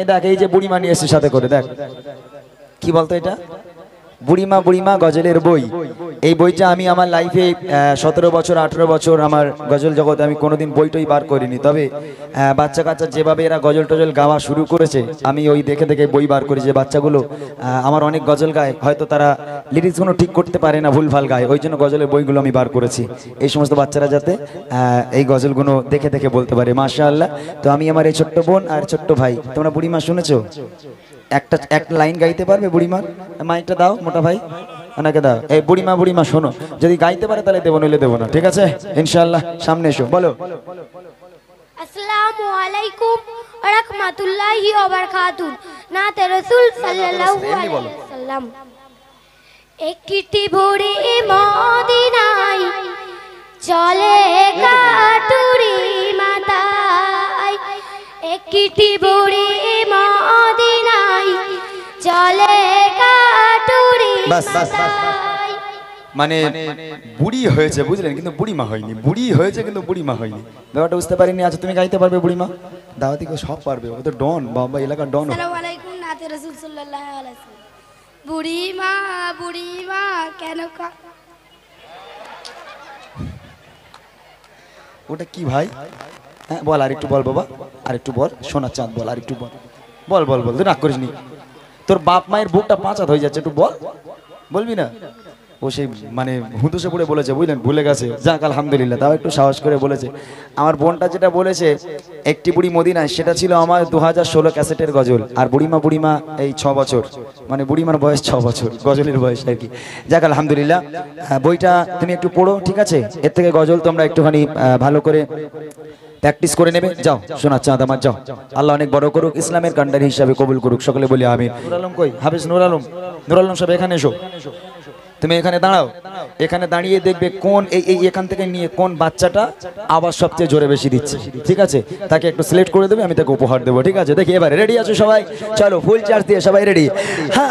এই দেখ এই যে বুড়ি মানি এসে সাথে করে দেখ কি বলতো এটা বুড়িমা বুড়িমা গজলের বই এই বইটা আমি আমার লাইফে সতেরো বছর আঠেরো বছর আমার গজল জগতে আমি কোনোদিন বইটই বার করিনি তবে বাচ্চা কাচ্চা যেভাবে এরা গজল টজল গাওয়া শুরু করেছে আমি ওই দেখে দেখে বই বার করি যে বাচ্চাগুলো আমার অনেক গজল গায় হয়তো তারা লিরিক্সগুলো ঠিক করতে পারে না ভুলভাল গায় ওই জন্য গজলের বইগুলো আমি বার করেছি এই সমস্ত বাচ্চারা যাতে এই গজলগুলো দেখে দেখে বলতে পারে মাসা আল্লাহ তো আমি আমার এই ছোট্ট বোন আর ছোট্ট ভাই তোমরা বুড়িমা শুনেছো একটা এক লাইন গাইতে পারবে বুড়িমা মাইকটা দাও মোটা ভাই ওনাকে দাও এই বুড়িমা বুড়িমা শোনো যদি গাইতে পারে তাহলে দেবো নইলে দেবো না ঠিক আছে ইনশাল্লাহ সামনে এসো বলো আসসালামু আলাইকুম রাহমাতুল্লাহি ওয়া বারাকাতুহু রাসূল সাল্লাল্লাহু আলাইহি ওয়াসাল্লাম একটি ভোরে মদিনায় চলে কাটুরি একটি ভোরে মানে বুড়ি হয়েছে বুঝলেন কিন্তু বুড়িমা হয়নি বুড়ি হয়েছে কিন্তু বুড়িমা হয়নি ব্যাপারটা বুঝতে পারিনি আচ্ছা তুমি গাইতে পারবে বুড়িমা দাওয়াতি কেউ সব পারবে ও তো ডন বাবা এলাকার ডন ওটা কি ভাই হ্যাঁ বল আর একটু বল বাবা আর একটু বল সোনা চাঁদ বল আর একটু বল বল বল বল তুই রাগ করিস নি তোর বাপ মায়ের বুকটা পাঁচাত হয়ে যাচ্ছে একটু বল বলবি না ও সেই মানে হুঁদুসে পড়ে বলেছে বুঝলেন ভুলে গেছে যাক আলহামদুলিল্লাহ তাও একটু সাহস করে বলেছে আমার বোনটা যেটা বলেছে একটি বুড়ি মদিনায় সেটা ছিল আমার দু হাজার ষোলো ক্যাসেটের গজল আর বুড়িমা বুড়িমা এই ছ বছর মানে বুড়িমার বয়স ছ বছর গজলের বয়স আর কি যাক আলহামদুলিল্লাহ বইটা তুমি একটু পড়ো ঠিক আছে এর থেকে গজল তোমরা একটুখানি ভালো করে প্র্যাকটিস করে নেবে যাও শোনা চাঁদ আমার যাও আল্লাহ অনেক বড় করুক ইসলামের কান্ডারি হিসাবে কবুল করুক সকলে বলি আমি হাফিজ নুর আলম নুর আলম সাহেব এখানে এসো তুমি এখানে দাঁড়াও এখানে দাঁড়িয়ে দেখবে কোন এই এখান থেকে নিয়ে কোন বাচ্চাটা আবার সবচেয়ে জোরে বেশি দিচ্ছে ঠিক আছে তাকে একটু সিলেক্ট করে দেবে আমি তাকে উপহার দেবো ঠিক আছে দেখি এবারে রেডি আছো সবাই চলো ফুল চার্জ দিয়ে সবাই রেডি হ্যাঁ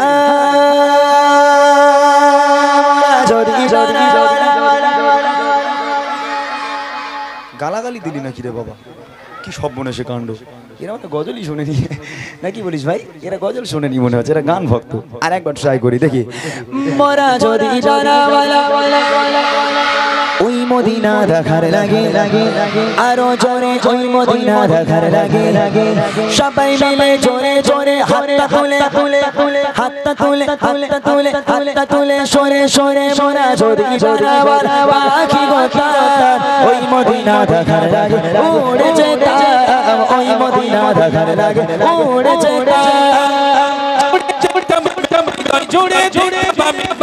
গালাগালি দিলি নাকি রে বাবা কি সব মনে সে কাণ্ড এরা তো গজলই শোনেনি নাকি বলিস ভাই এরা গজল শোনেনি মনে হচ্ছে এরা গান ভক্ত আর একবার ট্রাই করি দেখি মরা যদি মদিনা দেখার লাগে লাগে আরো জোরে ওই মদিনা দেখার লাগে লাগে সবাই মিলে জোরে জোরে হাতটা তুলে তুলে তুলে হাতটা তুলে হাতটা তুলে হাতটা তুলে সরে সরে মোরা যদি বরাবর পাখি গোতা ওই মদিনা দেখার লাগে উড়ে যেতাম ওই মদিনা দেখার লাগে উড়ে যেতাম জুড়ে জুড়ে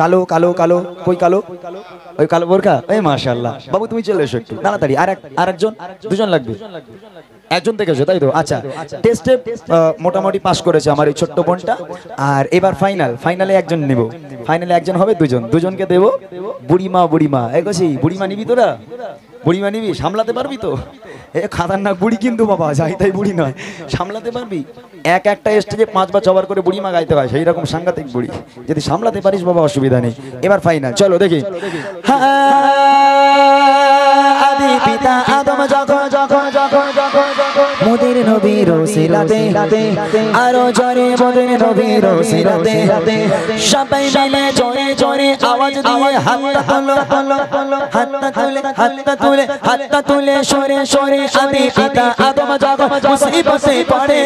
কালো কালো কালো ওই কালো ওই কালো বোরখা এই মাশাল্লাহ বাবু তুমি চলে এসো একটু তাড়াতাড়ি আর আর একজন দুজন লাগবে একজন থেকে এসো তাই তো আচ্ছা টেস্টে মোটামুটি পাস করেছে আমার এই ছোট্ট বোনটা আর এবার ফাইনাল ফাইনালে একজন নেব ফাইনালে একজন হবে দুজন দুজনকে দেব বুড়িমা বুড়িমা এগোছি বুড়িমা নিবি তোরা বুড়িমা মানে নিবি মানে সামলাতে পারবি তো এ খাতারনাক বুড়ি কিন্তু বাবা যাই তাই বুড়ি নয় সামলাতে পারবি এক একটা স্টেজে পাঁচ বা ছবার করে বুড়িমা গাইতে হয় সেই রকম সাংঘাতিক বুড়ি যদি সামলাতে পারিস বাবা অসুবিধা নেই এবার ফাইনাল চলো দেখি হ্যাঁ আদি পিতা আদম যখন যখন যখন মোদের নবীর সিলাতে আরো জরে মোদের নবীর সিলাতে সবাই মিলে জোরে জোরে আওয়াজ দিয়ে হাত তুলো তুলো হাত তুলে হাত তুলে হাত তুলে সরে সরে আদি পিতা আদম জগম মুসিবতে পড়ে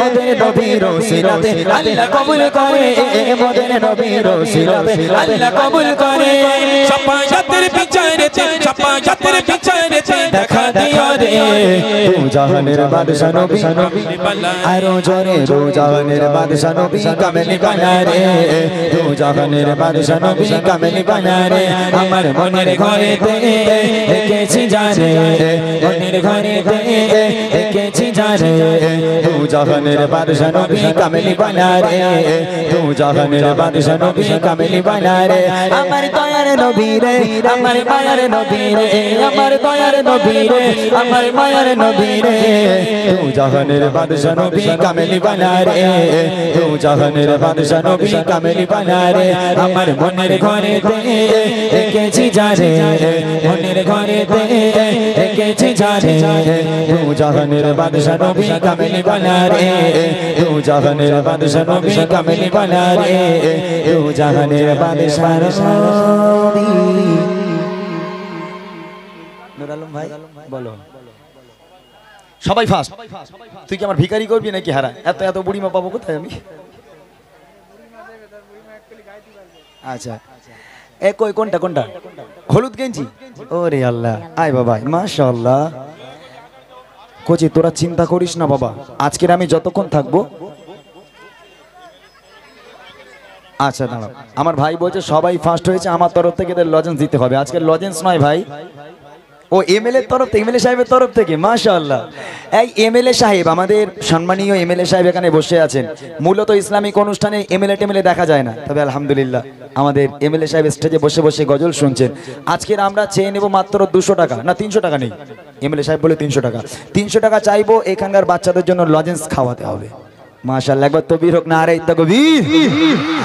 মোদের নবীর সিলাতে আল্লাহ কবুল করে মোদের নবীর সিলাতে আল্লাহ কবুল করে সবাই জাতের বিচারেতে সবাই জাতের বিচারেতে দেখ দিও রে জাহানের বাদশা নবী আর জোরে দু জাহানের বাদশা নবী কামেলি বানা রে দু জাহানের বাদশা নবী কামেলি বানা রে আমার মনের ঘরে তে একেছি আমার দয়ার নবী আমার দয়ার নবী রে আমার মায়ার নবী রে তু জাহানের বাদশা নবী কামেলি বানা রে তু জাহানের বাদশা নবী কামেলি বানা রে আমার মনের ঘরে দেখেছি যারে মনের ঘরে দেখেছি যারে তু জাহানের বাদশা নবী কামেলি বানা রে তু জাহানের বাদশা নবী কামেলি বানা রে তু জাহানের বাদশা নবী সবাই ফার্স্ট তুই কি আমার ভিকারি করবি নাকি হারা এত এত বুড়িমা পাবো কোথায় আমি আচ্ছা এ কই কোনটা কোনটা হলুদ গেঞ্জি ওরে আল্লাহ আয় বাবা মাশাআল্লাহ কোচি তোরা চিন্তা করিস না বাবা আজকের আমি যতক্ষণ থাকবো আচ্ছা দাঁড়াও আমার ভাই বলছে সবাই ফার্স্ট হয়েছে আমার তরফ থেকে এদের লজেন্স দিতে হবে আজকে লজেন্স নয় ভাই ও এম এল এর তরফ থেকে এমএলএ সাহেবের তরফ থেকে মাশাআল্লাহ এই এমএলএ সাহেব আমাদের সম্মানীয় এমএলএ সাহেব এখানে বসে আছেন মূলত ইসলামিক অনুষ্ঠানে এমএলএ টেমএলএ দেখা যায় না তবে আলহামদুলিল্লাহ আমাদের এমএলএ সাহেব স্টেজে বসে বসে গজল শুনছেন আজকের আমরা চেয়ে নেব মাত্র দুশো টাকা না তিনশো টাকা নেই এমএলএ সাহেব বলে তিনশো টাকা তিনশো টাকা চাইবো এখানকার বাচ্চাদের জন্য লজেন্স খাওয়াতে হবে মাশাআল্লাহ একবার তবির হোক না আরে তকবির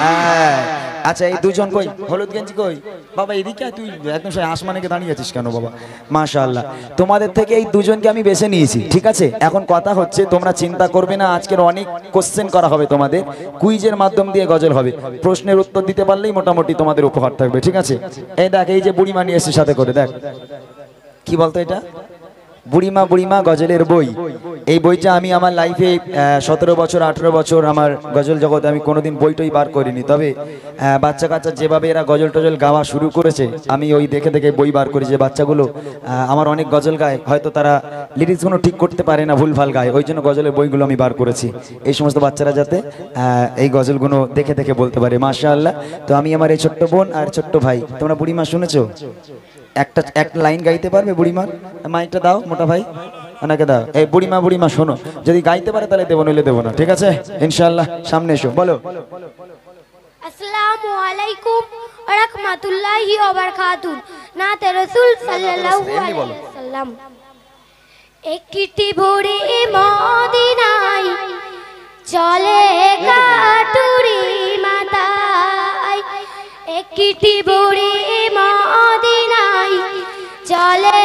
হ্যাঁ হ্যাঁ। আচ্ছা এই আচ্ছা, দুজন কই হলুদ গেঞ্জি কই বাবা এদিকে তুই একদম সেই আসমানেকে দাঁড়িয়ে আছিস কেন বাবা মাশাআল্লাহ তোমাদের থেকে এই দুজনকে আমি বেছে নিয়েছি ঠিক আছে এখন কথা হচ্ছে তোমরা চিন্তা করবে না আজকের অনেক কোশ্চেন করা হবে তোমাদের কুইজের মাধ্যম দিয়ে গজল হবে প্রশ্নের উত্তর দিতে পারলেই মোটামুটি তোমাদের উপহার থাকবে ঠিক আছে এই দেখ এই যে বুড়ি মানি এসে সাথে করে দেখ কি বলতো এটা বুড়িমা বুড়িমা গজলের বই এই বইটা আমি আমার লাইফে সতেরো বছর আঠেরো বছর আমার গজল জগতে আমি কোনোদিন বইটই বার করিনি তবে বাচ্চা কাচ্চা যেভাবে এরা গজল টজল গাওয়া শুরু করেছে আমি ওই দেখে দেখে বই বার করি যে বাচ্চাগুলো আমার অনেক গজল গায় হয়তো তারা লিরিক্সগুলো ঠিক করতে পারে না ভুলভাল গায় ওই জন্য গজলের বইগুলো আমি বার করেছি এই সমস্ত বাচ্চারা যাতে এই গজলগুলো দেখে দেখে বলতে পারে মাসা আল্লাহ তো আমি আমার এই ছোট্ট বোন আর ছোট্ট ভাই তোমরা বুড়িমা শুনেছো একটা এক লাইন গাইতে পারবে বুড়িমা মাইকটা দাও মোটা ভাই ওনাকে দাও এই বুড়িমা বুড়িমা শোনো যদি গাইতে পারে তাহলে দেবো নইলে দেবো না ঠিক আছে ইনশাল্লাহ সামনে এসো বলো আসসালামু আলাইকুম ওয়া রাহমাতুল্লাহি ওয়া বারাকাতুহু নাত রাসূল সাল্লাল্লাহু আলাইহি ওয়াসাল্লাম একটি ভোরে মদিনায় চলে কাটুরি মাতায় একটি ভোরে মদিনায় চলে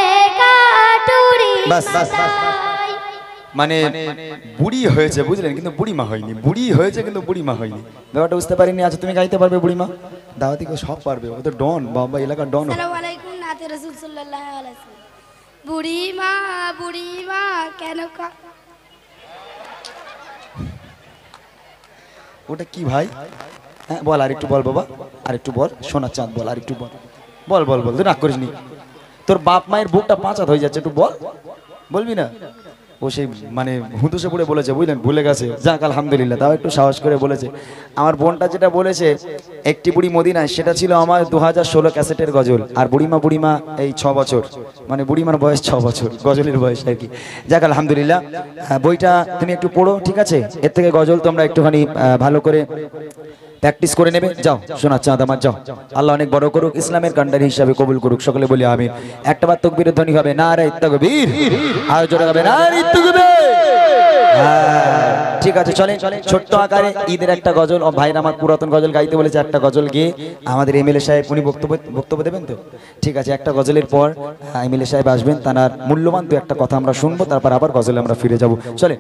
মানে বুড়ি হয়েছে বুঝলেন কিন্তু বুড়িমা হয়নি বুড়ি হয়েছে কিন্তু বুড়িমা হয়নি ব্যাপারটা বুঝতে পারিনি আচ্ছা তুমি গাইতে পারবে বুড়িমা দাওয়াতি কেউ সব পারবে ও তো ডন বাবা এলাকার ডন বুড়িমা ওটা কি ভাই হ্যাঁ বল আর একটু বল বাবা আর একটু বল সোনা চাঁদ বল আর একটু বল বল বল বল তুই রাগ করিস নি তোর বাপ মায়ের বুকটা পাঁচাত হয়ে যাচ্ছে একটু বল বলবি না ও সেই মানে হুঁতুসে পড়ে বলেছে বুঝলেন ভুলে গেছে যাক আলহামদুলিল্লাহ তাও একটু সাহস করে বলেছে আমার বোনটা যেটা বলেছে একটি বুড়ি মদিনায় সেটা ছিল আমার দু হাজার ষোলো ক্যাসেটের গজল আর বুড়িমা বুড়িমা এই ছ বছর মানে বুড়িমার বয়স ছ বছর গজলের বয়স আর কি যাক আলহামদুলিল্লাহ বইটা তুমি একটু পড়ো ঠিক আছে এর থেকে গজল তোমরা একটুখানি ভালো করে প্র্যাকটিস করে নেবে যাও শোনা চাঁদ আমার যাও আল্লাহ অনেক বড় করুক ইসলামের কান্ডারি হিসাবে কবুল করুক সকলে বলি আমি একটা বার তকবির ধ্বনি হবে না রে তকবীর আর জোরে হবে না রে হ্যাঁ, ঠিক আছে চলে ছোট্ট আকারে ঈদের একটা গজল ভাইরা আমার পুরাতন গজল গাইতে বলেছে একটা গজল গিয়ে আমাদের এমএলএ সাহেব উনি বক্তব্য বক্তব্য দেবেন তো ঠিক আছে একটা গজলের পর এমএলএ সাহেব আসবেন তার মূল্যবান তো একটা কথা আমরা শুনবো তারপর আবার গজলে আমরা ফিরে যাব চলে